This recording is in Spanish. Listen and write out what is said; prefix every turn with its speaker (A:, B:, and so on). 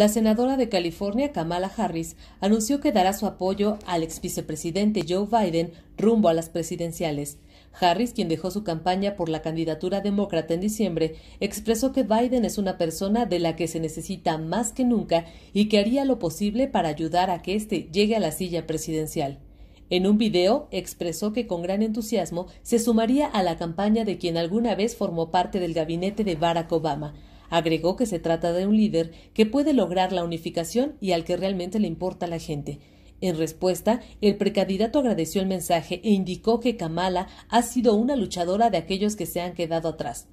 A: la senadora de California, Kamala Harris, anunció que dará su apoyo al ex vicepresidente Joe Biden rumbo a las presidenciales. Harris, quien dejó su campaña por la candidatura demócrata en diciembre, expresó que Biden es una persona de la que se necesita más que nunca y que haría lo posible para ayudar a que éste llegue a la silla presidencial. En un video expresó que con gran entusiasmo se sumaría a la campaña de quien alguna vez formó parte del gabinete de Barack Obama, Agregó que se trata de un líder que puede lograr la unificación y al que realmente le importa la gente. En respuesta, el precandidato agradeció el mensaje e indicó que Kamala ha sido una luchadora de aquellos que se han quedado atrás.